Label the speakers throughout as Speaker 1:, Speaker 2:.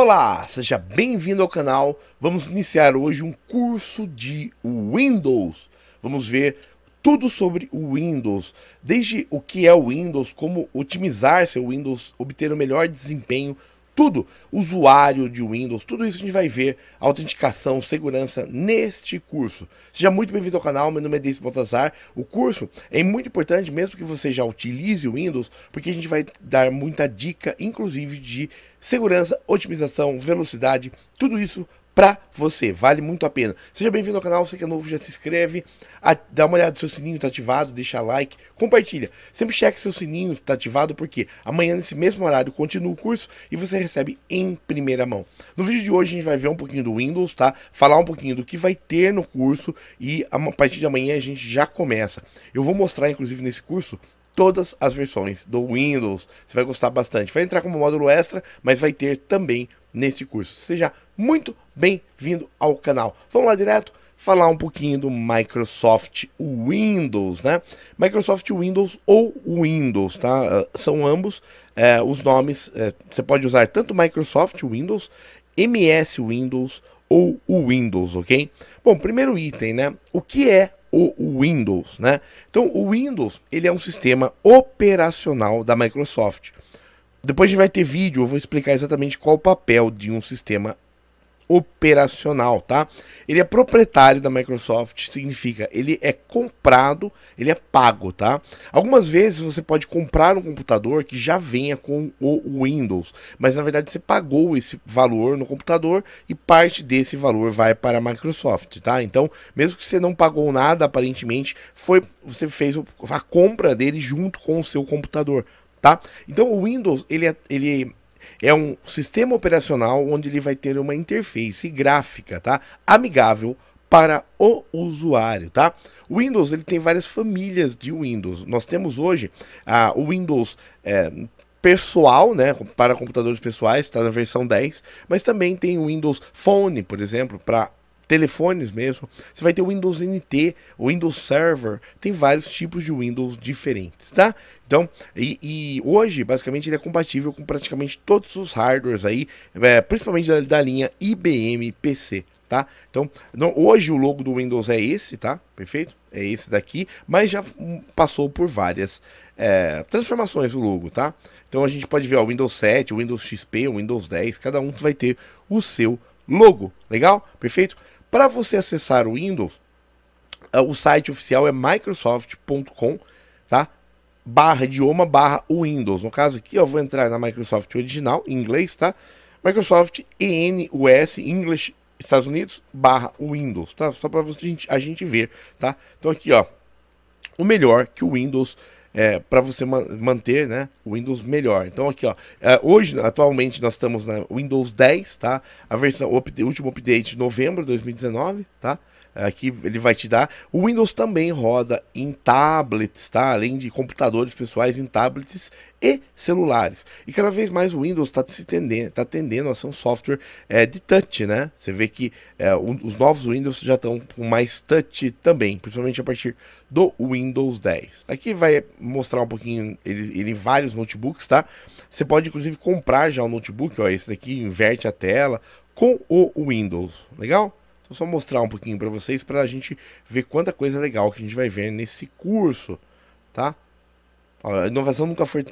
Speaker 1: Olá, seja bem-vindo ao canal. Vamos iniciar hoje um curso de Windows. Vamos ver tudo sobre o Windows, desde o que é o Windows, como otimizar seu Windows, obter o melhor desempenho tudo, usuário de Windows, tudo isso a gente vai ver, autenticação, segurança neste curso. Seja muito bem-vindo ao canal, meu nome é Deis Botazar O curso é muito importante, mesmo que você já utilize o Windows, porque a gente vai dar muita dica, inclusive de segurança, otimização, velocidade, tudo isso para você. Vale muito a pena. Seja bem-vindo ao canal, você que é novo já se inscreve, dá uma olhada se o sininho tá ativado, deixa like, compartilha. Sempre cheque se o sininho tá ativado porque amanhã nesse mesmo horário continua o curso e você recebe em primeira mão. No vídeo de hoje a gente vai ver um pouquinho do Windows, tá? Falar um pouquinho do que vai ter no curso e a partir de amanhã a gente já começa. Eu vou mostrar inclusive nesse curso todas as versões do Windows. Você vai gostar bastante. Vai entrar como módulo extra, mas vai ter também nesse curso. Seja muito bem-vindo ao canal. Vamos lá direto falar um pouquinho do Microsoft Windows, né? Microsoft Windows ou Windows, tá? Ah, são ambos é, os nomes. É, você pode usar tanto Microsoft Windows, MS Windows ou o Windows, ok? Bom, primeiro item, né? O que é o Windows, né? Então, o Windows ele é um sistema operacional da Microsoft. Depois a gente vai ter vídeo, eu vou explicar exatamente qual o papel de um sistema operacional, tá? Ele é proprietário da Microsoft, significa ele é comprado, ele é pago, tá? Algumas vezes você pode comprar um computador que já venha com o Windows, mas na verdade você pagou esse valor no computador e parte desse valor vai para a Microsoft, tá? Então, mesmo que você não pagou nada aparentemente, foi você fez a compra dele junto com o seu computador, tá? Então o Windows, ele é, ele é um sistema operacional onde ele vai ter uma interface gráfica, tá? Amigável para o usuário, tá? O Windows, ele tem várias famílias de Windows. Nós temos hoje a ah, o Windows é, pessoal, né, para computadores pessoais, está na versão 10, mas também tem o Windows Phone, por exemplo, para telefones mesmo. Você vai ter o Windows NT, o Windows Server, tem vários tipos de Windows diferentes, tá? Então, e, e hoje, basicamente, ele é compatível com praticamente todos os hardwares aí, é, principalmente da, da linha IBM PC, tá? Então, não, hoje o logo do Windows é esse, tá? Perfeito? É esse daqui, mas já hum, passou por várias é, transformações o logo, tá? Então a gente pode ver o Windows 7, o Windows XP, o Windows 10, cada um vai ter o seu logo, legal? Perfeito? Para você acessar o Windows, ah, o site oficial é microsoft.com, tá? Barra idioma, barra Windows. No caso aqui, eu vou entrar na Microsoft original, em inglês, tá? Microsoft ENUS, English, Estados Unidos, barra Windows, tá? Só para a gente ver, tá? Então aqui, ó, o melhor que o Windows é, para você ma manter né, o Windows melhor. Então aqui, ó, é, hoje, atualmente, nós estamos na Windows 10, tá? A versão, o, up, último update, novembro de 2019, tá? É, aqui ele vai te dar. O Windows também roda em tablets, tá? Além de computadores pessoais, em tablets e celulares. E cada vez mais o Windows está se tendendo, tá tendendo a ser um software é, de touch, né? Você vê que é, um, os novos Windows já estão com mais touch também, principalmente a partir do Windows 10. Aqui vai mostrar um pouquinho ele, ele em vários notebooks, tá? Você pode inclusive comprar já um notebook, ó, esse daqui inverte a tela com o Windows, legal? Então, só mostrar um pouquinho para vocês para a gente ver quanta coisa legal que a gente vai ver nesse curso, tá? A inovação nunca foi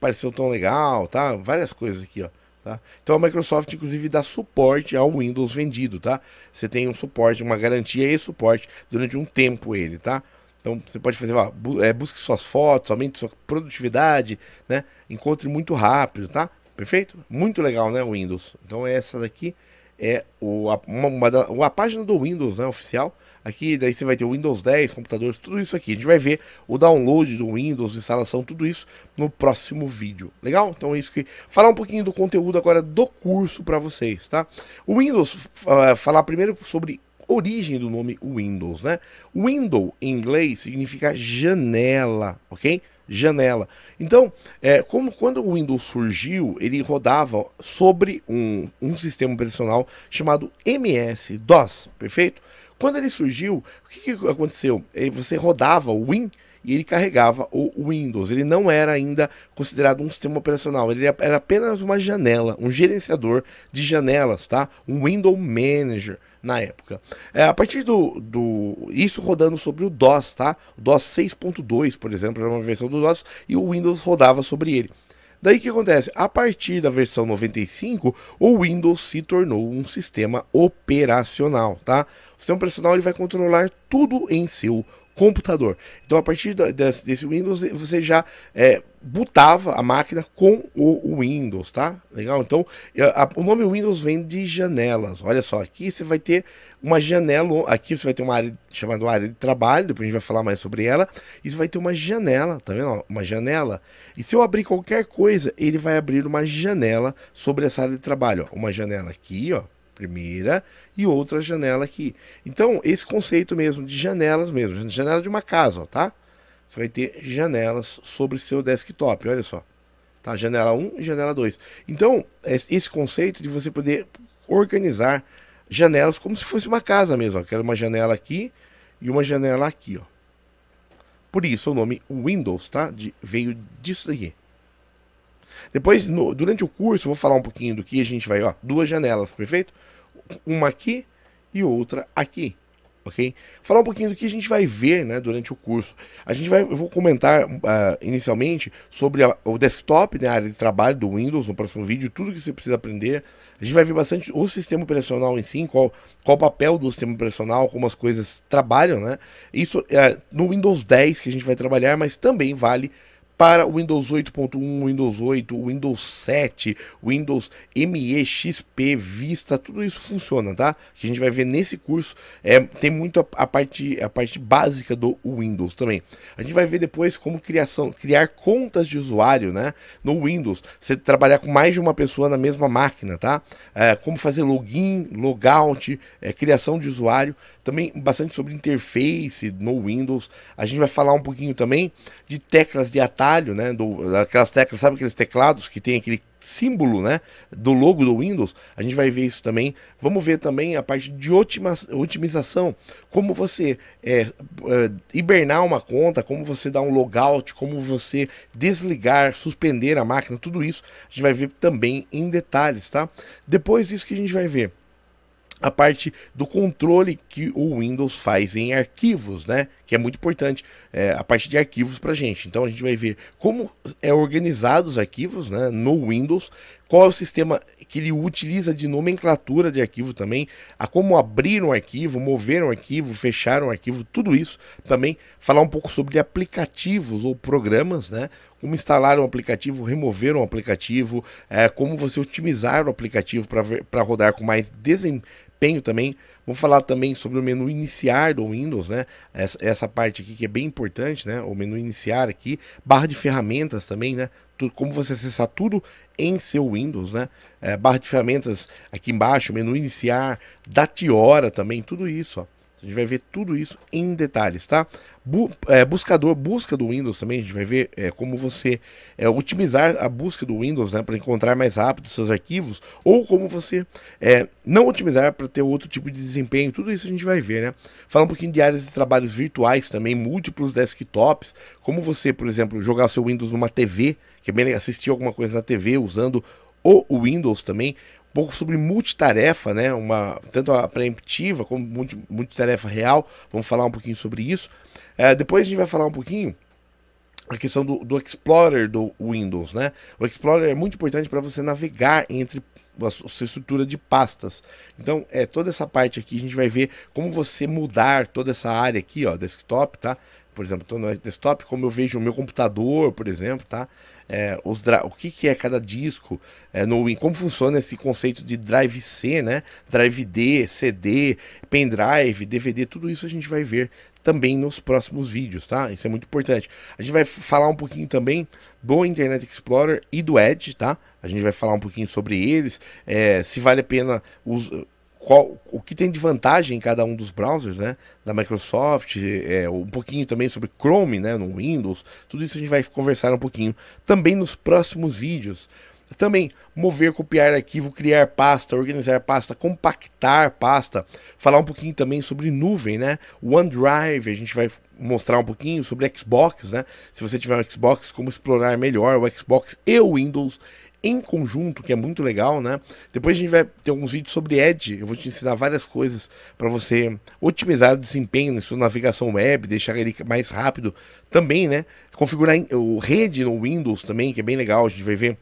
Speaker 1: pareceu tão legal, tá? Várias coisas aqui, ó. Tá? Então a Microsoft inclusive dá suporte ao Windows vendido, tá? Você tem um suporte, uma garantia e suporte durante um tempo ele, tá? Então você pode fazer, ó, bu é, busque suas fotos, aumente sua produtividade, né? Encontre muito rápido, tá? Perfeito? Muito legal, né, Windows? Então é essa daqui é o, uma, uma, uma página do Windows né, oficial. Aqui daí você vai ter o Windows 10, computadores, tudo isso aqui. A gente vai ver o download do Windows, instalação, tudo isso no próximo vídeo. Legal? Então é isso que falar um pouquinho do conteúdo agora do curso para vocês, tá? O Windows uh, falar primeiro sobre origem do nome Windows, né? Window em inglês significa janela, ok? Janela. Então, é, como quando o Windows surgiu, ele rodava sobre um, um sistema operacional chamado MS-DOS, perfeito? Quando ele surgiu, o que, que aconteceu? Você rodava o Win e ele carregava o Windows. Ele não era ainda considerado um sistema operacional, ele era apenas uma janela, um gerenciador de janelas, tá? Um Window Manager na época. É, a partir do, do. Isso rodando sobre o DOS, tá? O DOS 6.2, por exemplo, era uma versão do DOS e o Windows rodava sobre ele. Daí que acontece? A partir da versão 95, o Windows se tornou um sistema operacional, tá? O sistema operacional ele vai controlar tudo em seu computador. Então, a partir da, desse, desse, Windows, você já é, botava a máquina com o Windows, tá? Legal? Então, a, a, o nome Windows vem de janelas. Olha só, aqui você vai ter uma janela, aqui você vai ter uma área chamada área de trabalho, depois a gente vai falar mais sobre ela, e você vai ter uma janela, tá vendo? Uma janela. E se eu abrir qualquer coisa, ele vai abrir uma janela sobre essa área de trabalho. Ó. Uma janela aqui, ó primeira e outra janela aqui. Então, esse conceito mesmo de janelas mesmo, janela de uma casa, ó, tá? Você vai ter janelas sobre seu desktop, olha só. Tá, janela 1 e janela 2. Então, é esse conceito de você poder organizar janelas como se fosse uma casa mesmo. Eu quero uma janela aqui e uma janela aqui, ó. Por isso o nome Windows, tá? De, veio disso daqui. Depois, no, durante o curso, vou falar um pouquinho do que a gente vai, ó, duas janelas, perfeito? Uma aqui e outra aqui, ok? Falar um pouquinho do que a gente vai ver, né, durante o curso. A gente vai, eu vou comentar uh, inicialmente sobre a, o desktop, né, a área de trabalho do Windows no próximo vídeo, tudo que você precisa aprender. A gente vai ver bastante o sistema operacional em si, qual, qual o papel do sistema operacional, como as coisas trabalham, né? Isso é uh, no Windows 10 que a gente vai trabalhar, mas também vale para o Windows 8.1, Windows 8, Windows 7, Windows ME, XP, Vista, tudo isso funciona, tá? Que a gente vai ver nesse curso. É, tem muito a, a, parte, a parte básica do Windows também. A gente vai ver depois como criação, criar contas de usuário, né? No Windows, você trabalhar com mais de uma pessoa na mesma máquina, tá? É, como fazer login, logout, é, criação de usuário. Também bastante sobre interface no Windows. A gente vai falar um pouquinho também de teclas de ataque atalho, né? Do, aquelas teclas, sabe aqueles teclados que tem aquele símbolo, né? Do logo do Windows. A gente vai ver isso também. Vamos ver também a parte de otimização, como você é, é, hibernar uma conta, como você dar um logout, como você desligar, suspender a máquina, tudo isso a gente vai ver também em detalhes, tá? Depois disso que a gente vai ver a parte do controle que o Windows faz em arquivos, né? que é muito importante, é, a parte de arquivos para a gente. Então a gente vai ver como é organizado os arquivos né, no Windows, qual é o sistema que ele utiliza de nomenclatura de arquivo também, a como abrir um arquivo, mover um arquivo, fechar um arquivo, tudo isso também. Falar um pouco sobre aplicativos ou programas, né? Como instalar um aplicativo, remover um aplicativo, é, como você otimizar o aplicativo para rodar com mais desempenho desempenho também. Vou falar também sobre o menu iniciar do Windows, né? Essa, essa parte aqui que é bem importante, né? O menu iniciar aqui, barra de ferramentas também, né? Tudo, como você acessar tudo em seu Windows, né? É, barra de ferramentas aqui embaixo, menu iniciar, hora também, tudo isso, ó. A gente vai ver tudo isso em detalhes, tá? Bu é, buscador, busca do Windows também, a gente vai ver é, como você é, otimizar a busca do Windows, né, para encontrar mais rápido seus arquivos, ou como você é, não otimizar para ter outro tipo de desempenho, tudo isso a gente vai ver, né? Falar um pouquinho de áreas de trabalhos virtuais também, múltiplos desktops, como você, por exemplo, jogar seu Windows numa TV, que é bem assistir alguma coisa na TV usando o Windows também, pouco sobre multitarefa, né? Uma, tanto a preemptiva como multi, multitarefa real. Vamos falar um pouquinho sobre isso. É, depois a gente vai falar um pouquinho a questão do, do Explorer do Windows, né? O Explorer é muito importante para você navegar entre a sua estrutura de pastas. Então, é toda essa parte aqui a gente vai ver como você mudar toda essa área aqui, ó, desktop, tá? por exemplo, estou no desktop, como eu vejo o meu computador, por exemplo, tá? É, os o que, que é cada disco é, no Win, como funciona esse conceito de drive C, né? Drive D, CD, pendrive, DVD, tudo isso a gente vai ver também nos próximos vídeos, tá? Isso é muito importante. A gente vai falar um pouquinho também do Internet Explorer e do Edge, tá? A gente vai falar um pouquinho sobre eles, é, se vale a pena qual, o que tem de vantagem em cada um dos browsers, né? Da Microsoft, é, um pouquinho também sobre Chrome, né? No Windows, tudo isso a gente vai conversar um pouquinho também nos próximos vídeos. Também mover, copiar arquivo, criar pasta, organizar pasta, compactar pasta, falar um pouquinho também sobre nuvem, né? OneDrive, a gente vai mostrar um pouquinho sobre Xbox, né? Se você tiver um Xbox, como explorar melhor o Xbox e o Windows em conjunto, que é muito legal, né? Depois a gente vai ter alguns vídeos sobre Edge, eu vou te ensinar várias coisas para você otimizar o desempenho na sua navegação web, deixar ele mais rápido também, né? Configurar o rede no Windows também, que é bem legal, a gente vai ver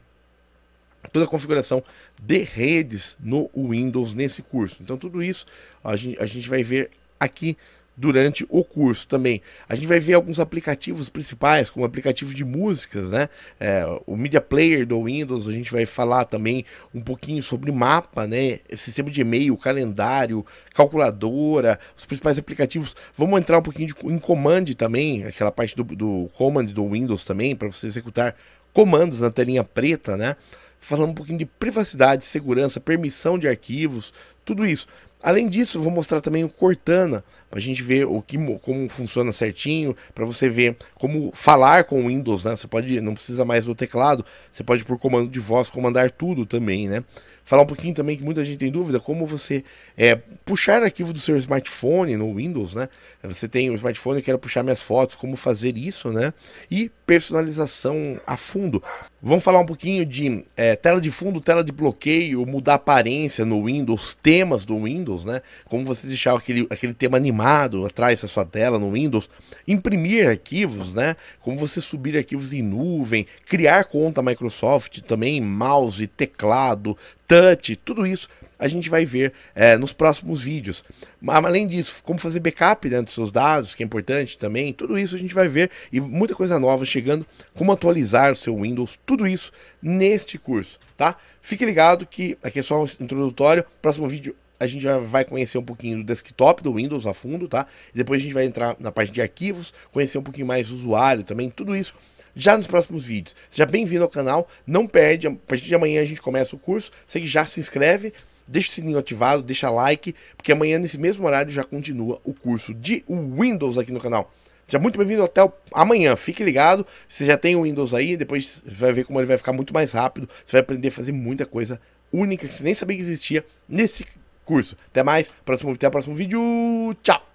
Speaker 1: toda a configuração de redes no Windows nesse curso. Então tudo isso a gente, a gente vai ver aqui durante o curso também. A gente vai ver alguns aplicativos principais, como aplicativo de músicas, né? É, o Media Player do Windows, a gente vai falar também um pouquinho sobre mapa, né? Sistema de e-mail, calendário, calculadora, os principais aplicativos. Vamos entrar um pouquinho de, em command também, aquela parte do, do command do Windows também, para você executar comandos na telinha preta, né? Falando um pouquinho de privacidade, segurança, permissão de arquivos, tudo isso. Além disso, vou mostrar também o Cortana, para a gente ver o que, como funciona certinho, para você ver como falar com o Windows, né? Você pode, não precisa mais do teclado, você pode por comando de voz comandar tudo também, né? Falar um pouquinho também que muita gente tem dúvida, como você é, puxar arquivo do seu smartphone no Windows, né? Você tem um smartphone, e quer puxar minhas fotos, como fazer isso, né? E personalização a fundo. Vamos falar um pouquinho de é, tela de fundo, tela de bloqueio, mudar aparência no Windows, temas do Windows. Windows, né? Como você deixar aquele, aquele tema animado atrás da sua tela no Windows, imprimir arquivos, né? Como você subir arquivos em nuvem, criar conta Microsoft também, mouse, teclado, touch, tudo isso a gente vai ver é, nos próximos vídeos. Mas, além disso, como fazer backup dentro né, dos seus dados, que é importante também, tudo isso a gente vai ver e muita coisa nova chegando, como atualizar o seu Windows, tudo isso neste curso, tá? Fique ligado que aqui é só um introdutório, próximo vídeo a gente já vai conhecer um pouquinho do desktop do Windows a fundo, tá? E depois a gente vai entrar na parte de arquivos, conhecer um pouquinho mais o usuário também, tudo isso já nos próximos vídeos. Seja bem-vindo ao canal, não perde, a partir de amanhã a gente começa o curso, você já se inscreve, deixa o sininho ativado, deixa like, porque amanhã nesse mesmo horário já continua o curso de Windows aqui no canal. Seja muito bem-vindo até o... amanhã, fique ligado, você já tem o Windows aí, depois vai ver como ele vai ficar muito mais rápido, você vai aprender a fazer muita coisa única que você nem sabia que existia nesse curso. Até mais, próximo, até o próximo vídeo. Tchau!